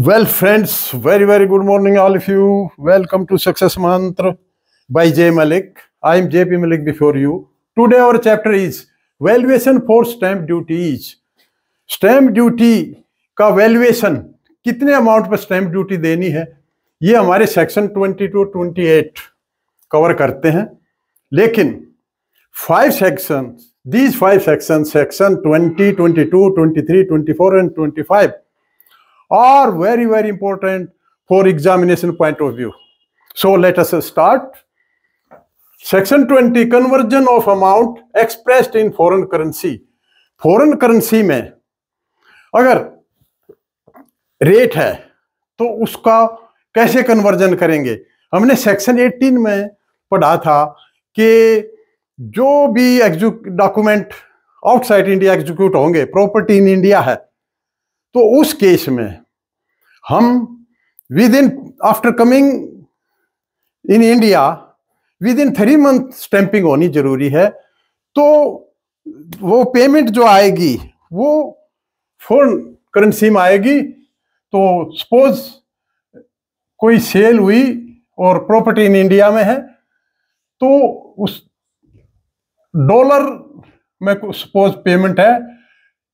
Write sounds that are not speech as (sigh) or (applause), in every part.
Well friends very very good morning all of you welcome to success mantra by J Malik I am J Malik before you today our chapter is valuation for stamp duties stamp duty का valuation कितने amount पर stamp duty देनी है ये हमारे section twenty two twenty eight cover करते हैं लेकिन five section these five section section twenty twenty two twenty three twenty four and twenty five are very, very important for examination point of view. So let us start. Section 20 conversion of amount expressed in foreign currency. foreign currency mein agar rate hai to uska kaise conversion karenge हमने section 18 में पढ़ा था कि जो भी document outside India execute होंगे property in India है तो उस केस में within after coming in India within three month stamping होनी जरूरी है तो वो पेमेंट जो आएगी वो फोन करेंसी में आएगी तो सपोज कोई सेल हुई और प्रॉपर्टी इन इंडिया में है तो उस डॉलर में सपोज पेमेंट है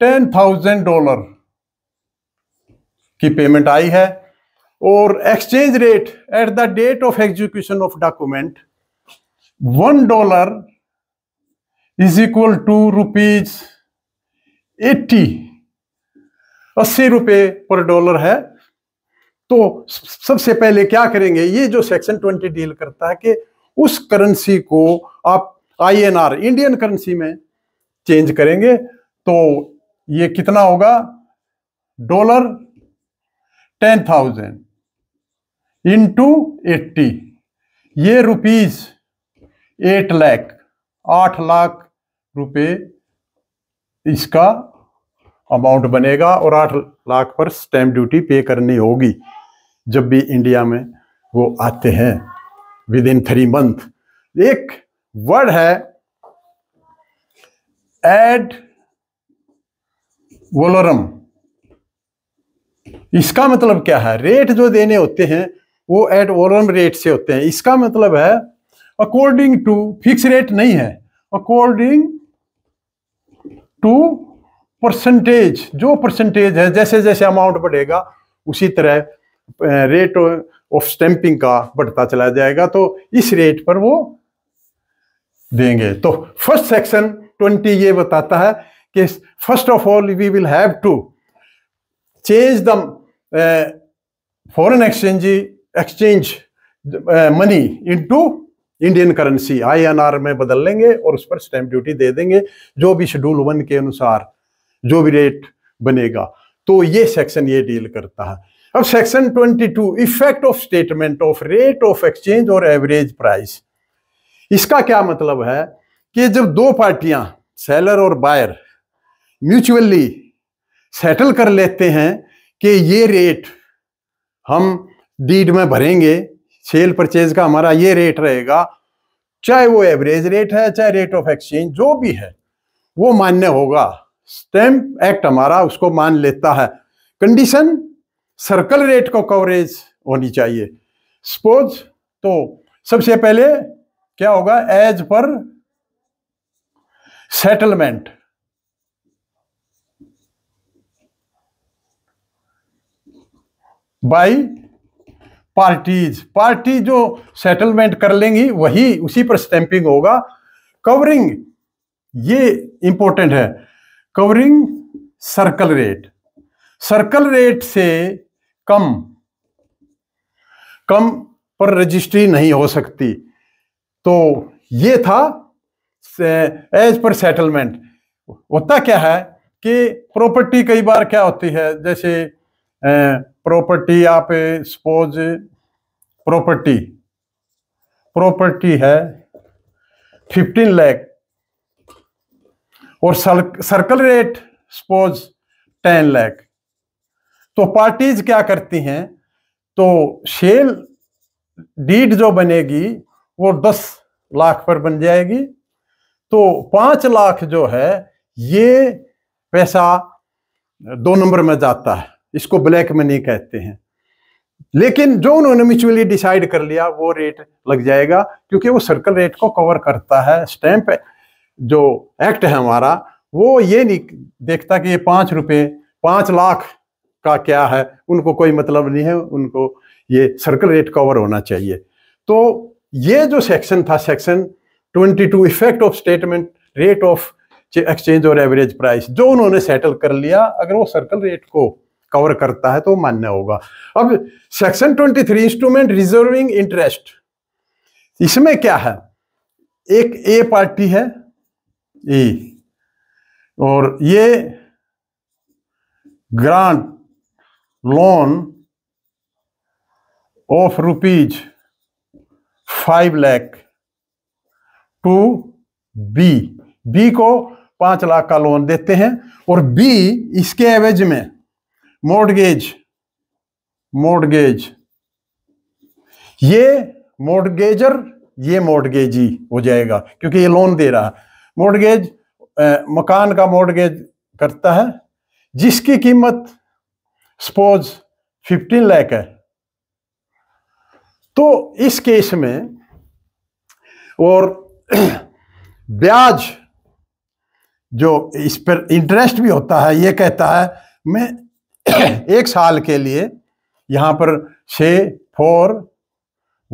टेन थाउजेंड डॉलर की पेमेंट आई है और exchange rate at the date of execution of document one dollar is equal to rupees eighty अस्सी रुपये पर डॉलर है तो सबसे पहले क्या करेंगे ये जो सेक्शन ट्वेंटी डील करता है कि उस करेंसी को आप आईएनआर इंडियन करेंसी में चेंज करेंगे तो ये कितना होगा dollar ten thousand into eighty ये रुपीज एट लैख आठ लाख रुपए इसका अमाउंट बनेगा और आठ लाख पर स्टैंप ड्यूटी पे करनी होगी जब भी इंडिया में वो आते हैं विद इन थ्री मंथ एक वर्ड है एड वोलोरम इसका मतलब क्या है रेट जो देने होते हैं वो एट ओरम रेट से होते हैं इसका मतलब है अकॉर्डिंग टू फिक्स रेट नहीं है अकॉर्डिंग टू परसेंटेज जो परसेंटेज है जैसे जैसे अमाउंट बढ़ेगा उसी तरह रेट ऑफ स्टैंपिंग का बढ़ता चला जाएगा तो इस रेट पर वो देंगे तो फर्स्ट सेक्शन ट्वेंटी ये बताता है कि first of all we will have to change the foreign exchange exchange money into Indian currency I R में बदल लेंगे और उस पर स्टैंप ड्यूटी दे देंगे जो भी शेड्यूल वन के अनुसार जो भी रेट बनेगा तो ये सेक्शन ये डील करता है अब section 22 effect of statement of rate of exchange और एवरेज प्राइस इसका क्या मतलब है कि जब दो पार्टियां सेलर और बायर म्यूचुअली सेटल कर लेते हैं कि ये रेट हम डीड में भरेंगे सेल परचेज का हमारा ये रेट रहेगा चाहे वो एवरेज रेट है चाहे रेट ऑफ एक्सचेंज जो भी है वो मान्य होगा स्टैम्प एक्ट हमारा उसको मान लेता है कंडीशन सर्कल रेट को कवरेज होनी चाहिए सपोज तो सबसे पहले क्या होगा एज पर सेटलमेंट बाई पार्टीज पार्टी जो सेटलमेंट कर लेंगी वही उसी पर स्टैंपिंग होगा कवरिंग ये इंपॉर्टेंट है covering circle rate circle rate से कम कम पर रजिस्ट्री नहीं हो सकती तो ये था एज पर सेटलमेंट होता क्या है कि प्रॉपर्टी कई बार क्या होती है जैसे प्रॉपर्टी आप सपोज प्रॉपर्टी प्रॉपर्टी है फिफ्टीन लैख और circle rate suppose ten lakh तो पार्टीज क्या करती हैं तो शेल डीड जो बनेगी वो दस लाख पर बन जाएगी तो पांच लाख जो है ये पैसा दो नंबर में जाता है इसको ब्लैक मनी कहते हैं लेकिन जो उन्होंने म्यूचुअली डिसाइड कर लिया वो रेट लग जाएगा क्योंकि वो सर्कल रेट को कवर करता है स्टैंप जो एक्ट है हमारा वो ये नहीं देखता कि ये पाँच रुपये पाँच लाख का क्या है उनको कोई मतलब नहीं है उनको ये सर्कल रेट कवर होना चाहिए तो ये जो सेक्शन था section 22 effect of statement rate of exchange और एवरेज प्राइस जो उन्होंने सेटल कर लिया अगर वो सर्कल रेट को कवर करता है तो मान्य होगा अब सेक्शन 23 इंस्ट्रूमेंट रिजर्विंग इंटरेस्ट इसमें क्या है एक ए पार्टी है ई e, और ये grant loan of rupees five lakh to B B को पांच लाख का लोन देते हैं और बी इसके एवेज में मोडगेज मोडगेज ये मोडगेजर ये मोडगेजी हो जाएगा क्योंकि ये लोन दे रहा है मोडगेज मकान का मोडगेज करता है जिसकी कीमत सपोज 15 लाख है तो इस केस में और (clears throat) ब्याज जो इस पर इंटरेस्ट भी होता है ये कहता है मैं (coughs) एक साल के लिए यहां पर छ four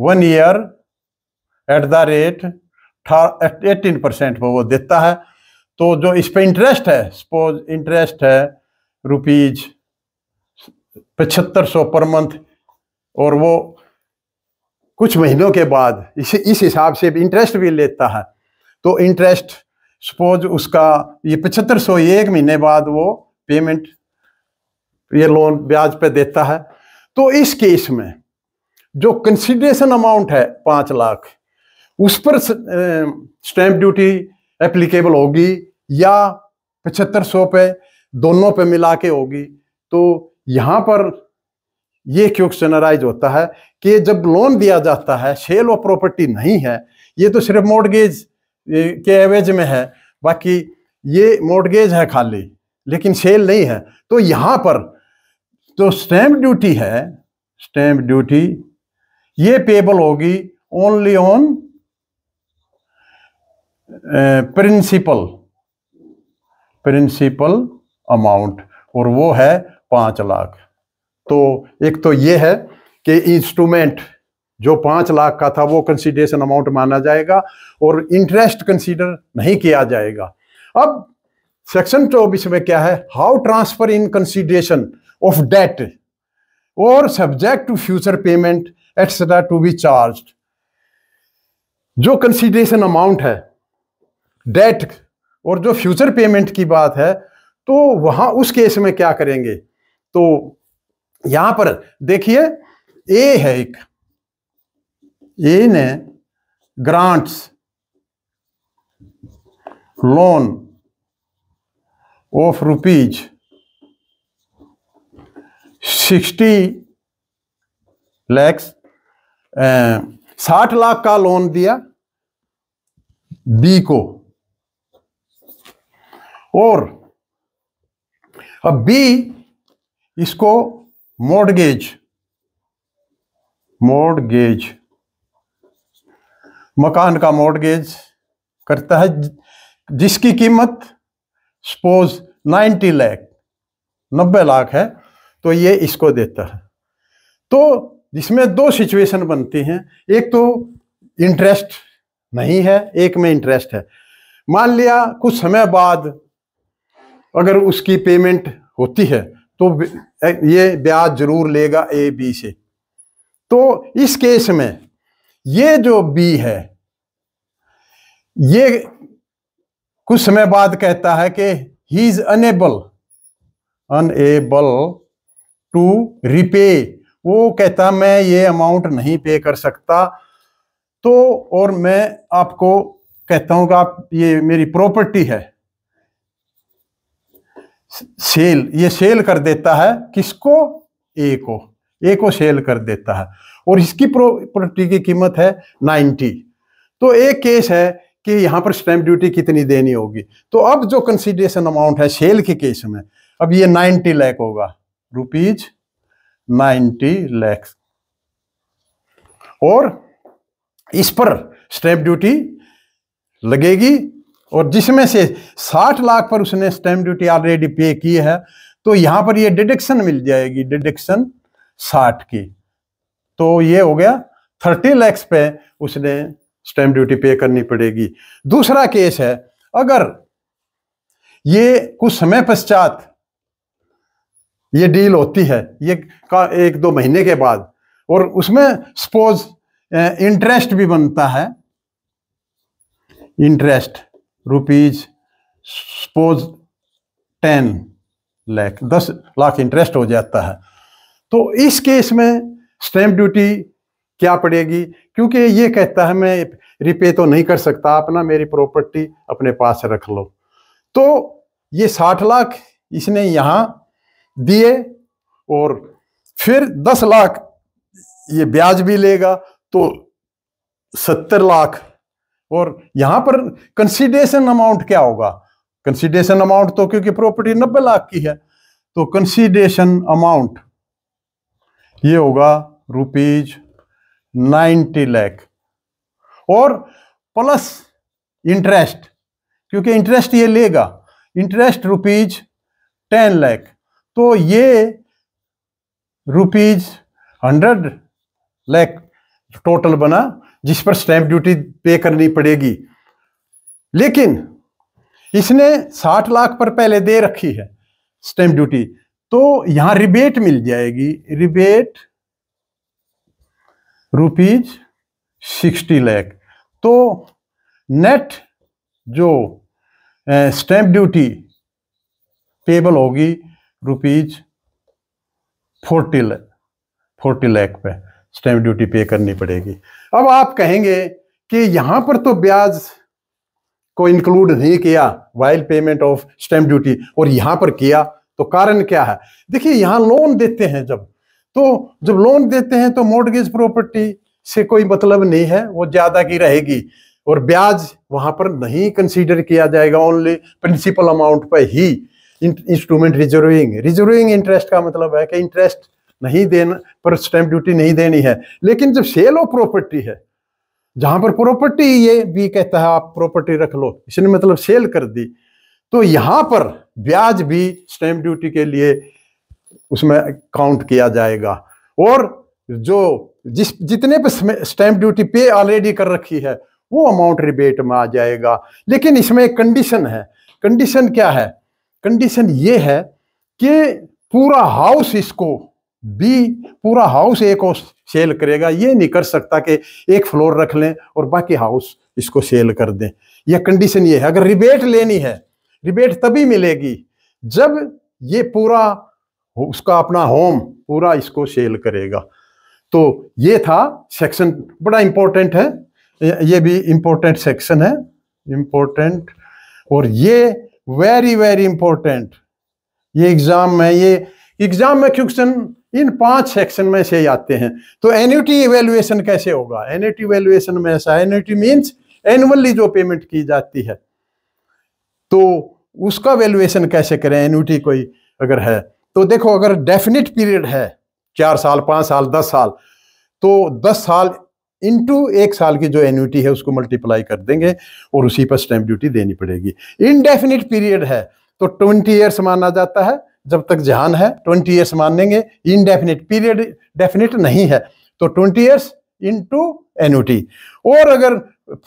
one year at the rate eighteen percent वो देता है तो जो इस पर इंटरेस्ट है सपोज इंटरेस्ट है रुपीज पचहत्तर सौ पर मंथ और वो कुछ महीनों के बाद इस इस हिसाब से इंटरेस्ट भी लेता है तो इंटरेस्ट सपोज उसका ये पचहत्तर सौ एक महीने बाद वो पेमेंट ये लोन ब्याज पे देता है तो इस केस में जो कंसिडरेशन अमाउंट है पाँच लाख उस पर स्टैंप ड्यूटी एप्लीकेबल होगी या पचहत्तर सौ पे दोनों पे मिला के होगी तो यहाँ पर ये क्वेश्चनराइज होता है कि जब लोन दिया जाता है सेल ऑफ प्रॉपर्टी नहीं है ये तो सिर्फ मोडगेज के एवेज में है बाकी ये मोडगेज है खाली लेकिन सेल नहीं है तो यहाँ पर तो स्टैंप ड्यूटी है स्टैंप ड्यूटी ये पेबल होगी only on principal principal amount और वो है पाँच लाख तो एक तो ये है कि इंस्ट्रूमेंट जो पाँच लाख का था वो कंसीडरेशन अमाउंट माना जाएगा और इंटरेस्ट कंसीडर नहीं किया जाएगा अब सेक्शन चौबीस में क्या है how transfer in consideration of debt or subject to future payment etc to be charged जो कंसीडरेशन अमाउंट है डेट और जो फ्यूचर पेमेंट की बात है तो वहां उस केस में क्या करेंगे तो यहां पर देखिए ए है एक ए ने grants loan of rupees sixty lakhs eh, साठ लाख का लोन दिया बी को और अब बी इसको मोडगेज मोडगेज मकान का मोडगेज करता है जिसकी कीमत सपोज नाइन्टी लैख नब्बे लाख है तो ये इसको देता है तो जिसमें दो सिचुएशन बनती हैं एक तो इंटरेस्ट नहीं है एक में इंटरेस्ट है मान लिया कुछ समय बाद अगर उसकी पेमेंट होती है तो ये ब्याज जरूर लेगा ए बी से तो इस केस में ये जो बी है ये कुछ समय बाद कहता है कि he is enable unable to repay वो कहता मैं ये अमाउंट नहीं पे कर सकता तो और मैं आपको कहता हूं कि आप ये मेरी प्रॉपर्टी है सेल ये सेल कर देता है किसको ए को ए को सेल कर देता है और इसकी प्रॉपर्टी की कीमत है नाइन्टी तो एक केस है कि यहां पर स्टैंप ड्यूटी कितनी देनी होगी तो अब जो कंसीडरेशन अमाउंट है सेल के केस में अब ये नाइनटी लैक होगा रुपीज नाइन्टी लैक्स और इस पर स्टैंप ड्यूटी लगेगी और जिसमें से 60 लाख पर उसने स्टैंप ड्यूटी ऑलरेडी पे की है तो यहां पर ये डिडक्शन मिल जाएगी डिडक्शन 60 की तो ये हो गया 30 लैक्स पे उसने स्टैंप ड्यूटी पे करनी पड़ेगी दूसरा केस है अगर ये कुछ समय पश्चात ये डील होती है ये का एक दो महीने के बाद और उसमें सपोज इंटरेस्ट भी बनता है interest rupees suppose ten lakh दस लाख इंटरेस्ट हो जाता है तो इस केस में स्टैंप ड्यूटी क्या पड़ेगी क्योंकि ये कहता है मैं रिपे तो नहीं कर सकता अपना मेरी प्रॉपर्टी अपने पास रख लो तो ये साठ लाख इसने यहाँ दिए और फिर दस लाख ये ब्याज भी लेगा तो सत्तर लाख और यहां पर कंसीडेशन अमाउंट क्या होगा कंसीडेशन अमाउंट तो क्योंकि प्रॉपर्टी नब्बे लाख की है तो कंसीडेशन अमाउंट ये होगा रुपीज नाइन्टी लैख और प्लस इंटरेस्ट क्योंकि इंटरेस्ट ये लेगा इंटरेस्ट रुपीज टेन लैख तो ये रुपीज हंड्रेड लैख टोटल बना जिस पर स्टैंप ड्यूटी पे करनी पड़ेगी लेकिन इसने साठ लाख पर पहले दे रखी है स्टैंप ड्यूटी तो यहां रिबेट मिल जाएगी रिबेट रुपीज सिक्सटी लैख तो नेट जो स्टैंप ड्यूटी पेबल होगी रुपीज फोर्टी फोर्टी लैख पे स्टैंप ड्यूटी पे करनी पड़ेगी अब आप कहेंगे कि यहां पर तो ब्याज को इंक्लूड नहीं किया while payment of stamp duty और यहां पर किया तो कारण क्या है देखिए यहां लोन देते हैं जब तो जब लोन देते हैं तो मोर्डगेज प्रॉपर्टी से कोई मतलब नहीं है वो ज़्यादा की रहेगी और ब्याज वहां पर नहीं कंसीडर किया जाएगा ओनली प्रिंसिपल अमाउंट पर ही इंस्ट्रूमेंट रिजर्विंग रिजर्विंग इंटरेस्ट का मतलब है कि इंटरेस्ट नहीं देना पर स्टैंप ड्यूटी नहीं देनी है लेकिन जब सेल ऑफ प्रॉपर्टी है जहां पर प्रॉपर्टी ये भी कहता है आप प्रॉपर्टी रख लो इसने मतलब सेल कर दी तो यहां पर ब्याज भी स्टैंप ड्यूटी के लिए उसमें काउंट किया जाएगा और जो जिस जितने पर स्टैंप ड्यूटी पे ऑलरेडी कर रखी है वो अमाउंट रिबेट में आ जाएगा लेकिन इसमें एक कंडीशन है कंडीशन क्या है कंडीशन ये है कि पूरा हाउस इसको बी पूरा हाउस एक को सेल करेगा ये नहीं कर सकता कि एक फ्लोर रख लें और बाकी हाउस इसको सेल कर दें यह कंडीशन ये है अगर रिबेट लेनी है रिबेट तभी मिलेगी जब ये पूरा उसका अपना होम पूरा इसको सेल करेगा तो ये था सेक्शन बड़ा इंपॉर्टेंट है ये भी इंपॉर्टेंट सेक्शन है इंपॉर्टेंट और ये वेरी वेरी इंपॉर्टेंट ये एग्जाम में ये एग्जाम में क्वेश्चन इन पांच सेक्शन में से आते हैं तो एनयूटी इवेल्युएशन कैसे होगा एनयूटी इवेल्युएशन में ऐसा एनयूटी मीन्स एनुअली जो पेमेंट की जाती है तो उसका वैल्युएशन कैसे करें एनयूटी कोई अगर है तो देखो अगर डेफिनेट पीरियड है चार साल पांच साल दस साल तो दस साल इनटू एक साल की जो एन्यूटी है उसको मल्टीप्लाई कर देंगे और उसी पर स्टैंप ड्यूटी देनी पड़ेगी इनडेफिनिट पीरियड है तो ट्वेंटी ईयर्स माना जाता है जब तक जहान है ट्वेंटी ईयर्स मानेंगे इनडेफिनिट पीरियड डेफिनेट नहीं है तो ट्वेंटी ईयर्स इनटू एन्यूटी और अगर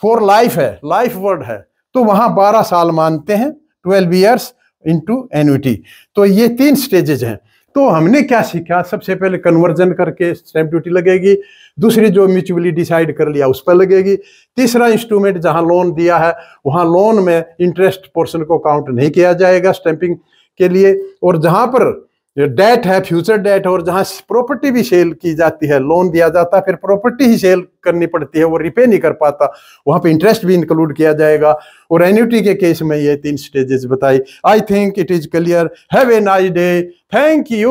फॉर लाइफ है लाइफ वर्ड है तो वहां बारह साल मानते हैं ट्वेल्व ईयर्स इनटू एन्यूटी तो ये तीन स्टेजेज हैं तो हमने क्या सीखा सबसे पहले कन्वर्जन करके स्टैंप ड्यूटी लगेगी दूसरी जो म्यूचुअली डिसाइड कर लिया उस पर लगेगी तीसरा इंस्ट्रूमेंट जहां लोन दिया है वहां लोन में इंटरेस्ट पोर्शन को काउंट नहीं किया जाएगा स्टैंपिंग के लिए और जहां पर डेट है फ्यूचर डेट और जहां प्रॉपर्टी भी सेल की जाती है लोन दिया जाता है फिर प्रॉपर्टी ही सेल करनी पड़ती है वो रिपे नहीं कर पाता वहां पे इंटरेस्ट भी इंक्लूड किया जाएगा और एन्यूटी के केस में ये तीन स्टेजेस बताई I think it is clear have a nice day thank you